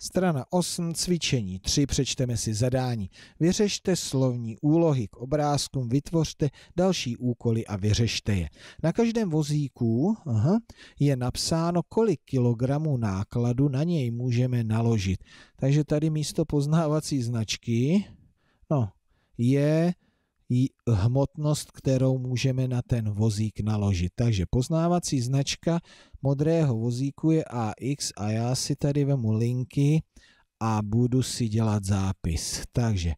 Strana 8, cvičení 3, přečteme si zadání. Vyřešte slovní úlohy k obrázkům, vytvořte další úkoly a vyřešte je. Na každém vozíku aha, je napsáno, kolik kilogramů nákladu na něj můžeme naložit. Takže tady místo poznávací značky no, je hmotnost, kterou můžeme na ten vozík naložit. Takže poznávací značka modrého vozíku je AX a já si tady vemu linky a budu si dělat zápis. Takže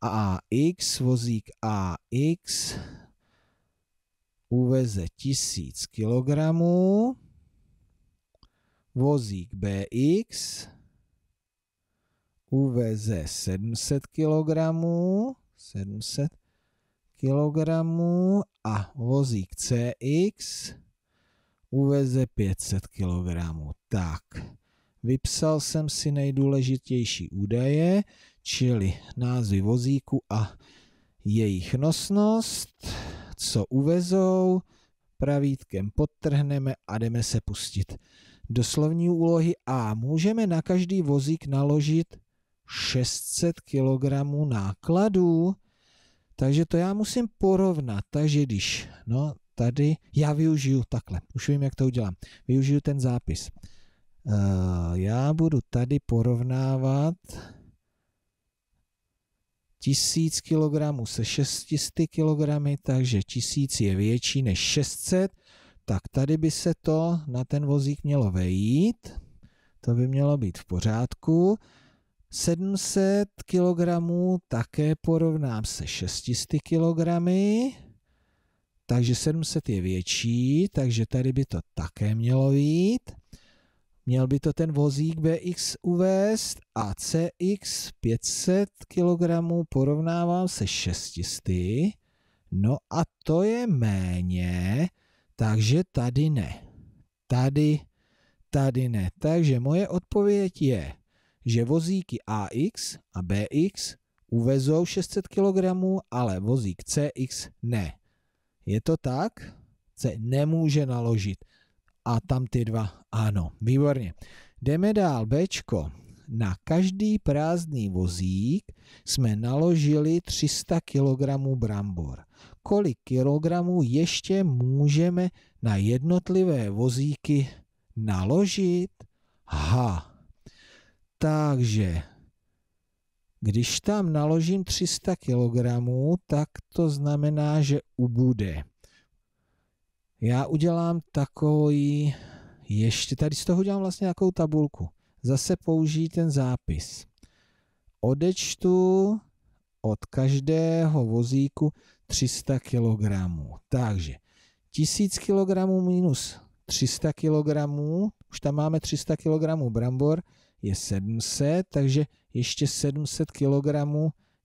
AX, vozík AX uveze 1000 kg, vozík BX uveze 700 kg, 700 kg a vozík CX uveze 500 kg. Tak, vypsal jsem si nejdůležitější údaje, čili názvy vozíku a jejich nosnost, co uvezou, pravítkem podtrhneme a jdeme se pustit do slovní úlohy A. Můžeme na každý vozík naložit 600 kg nákladů, takže to já musím porovnat. Takže když, no tady, já využiju takhle, už vím, jak to udělám. Využiju ten zápis. Eh, já budu tady porovnávat 1000 kg se 600 kg, takže 1000 je větší než 600, tak tady by se to na ten vozík mělo vejít. To by mělo být v pořádku. 700 kg také porovnám se 600 kg, takže 700 je větší, takže tady by to také mělo být. Měl by to ten vozík BX uvést a CX 500 kg porovnávám se 600. No a to je méně, takže tady ne. Tady, tady ne. Takže moje odpověď je že vozíky AX a BX uvezou 600 kg, ale vozík CX ne. Je to tak? Se nemůže naložit. A tam ty dva ano. Výborně. Jdeme dál. Bčko. Na každý prázdný vozík jsme naložili 300 kg brambor. Kolik kilogramů ještě můžeme na jednotlivé vozíky naložit? Ha, takže když tam naložím 300 kg, tak to znamená, že ubude. Já udělám takový, ještě tady z toho udělám vlastně nějakou tabulku. Zase použijí ten zápis. Odečtu od každého vozíku 300 kg. Takže 1000 kg minus 300 kg, už tam máme 300 kg brambor, je 700, takže ještě 700 kg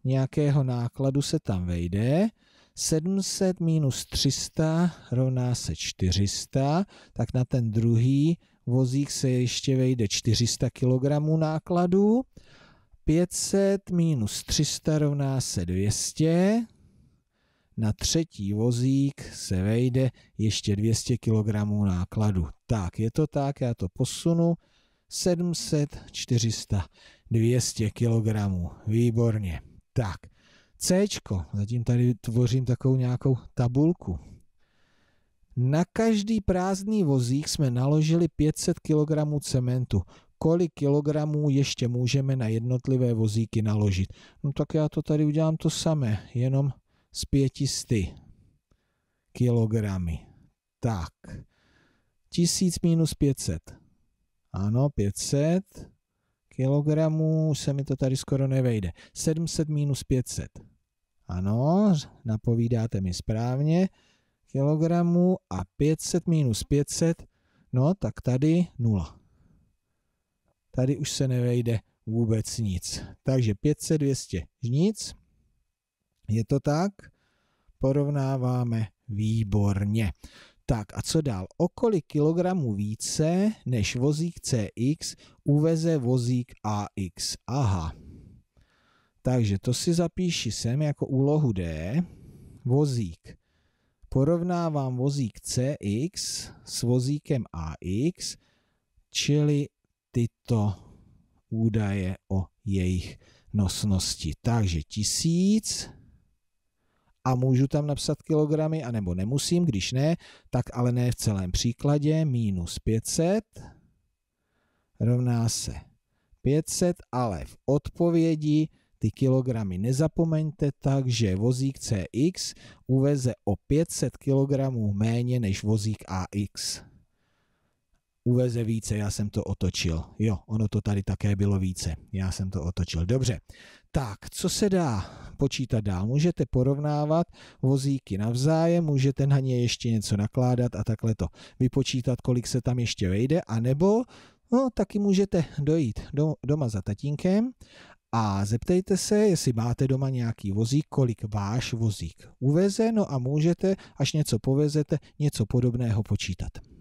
nějakého nákladu se tam vejde. 700 minus 300 rovná se 400, tak na ten druhý vozík se ještě vejde 400 kg nákladu. 500 minus 300 rovná se 200. Na třetí vozík se vejde ještě 200 kg nákladu. Tak, je to tak, já to posunu. 700, 400, 200 kg. Výborně. Tak, C. Zatím tady tvořím takovou nějakou tabulku. Na každý prázdný vozík jsme naložili 500 kg cementu. Kolik kilogramů ještě můžeme na jednotlivé vozíky naložit? No tak já to tady udělám to samé, jenom z 500 kilogramy. Tak, 1000 minus 500. Ano, 500 kilogramů se mi to tady skoro nevejde. 700 minus 500. Ano, napovídáte mi správně. Kilogramů a 500 minus 500, no tak tady 0. Tady už se nevejde vůbec nic. Takže 500, 200, nic. Je to tak? Porovnáváme výborně. Tak a co dál? O kolik kilogramů více než vozík CX uveze vozík AX? Aha. Takže to si zapíši sem jako úlohu D. Vozík. Porovnávám vozík CX s vozíkem AX, čili tyto údaje o jejich nosnosti. Takže tisíc a můžu tam napsat kilogramy, anebo nemusím, když ne, tak ale ne v celém příkladě, minus 500 rovná se 500, ale v odpovědi ty kilogramy nezapomeňte tak, že vozík CX uveze o 500 kg méně než vozík AX. Uveze více, já jsem to otočil. Jo, ono to tady také bylo více. Já jsem to otočil. Dobře. Tak, co se dá počítat dál. Můžete porovnávat vozíky navzájem, můžete na ně ještě něco nakládat a takhle to vypočítat, kolik se tam ještě vejde, anebo no, taky můžete dojít do, doma za tatínkem a zeptejte se, jestli máte doma nějaký vozík, kolik váš vozík uveze, no a můžete, až něco povezete, něco podobného počítat.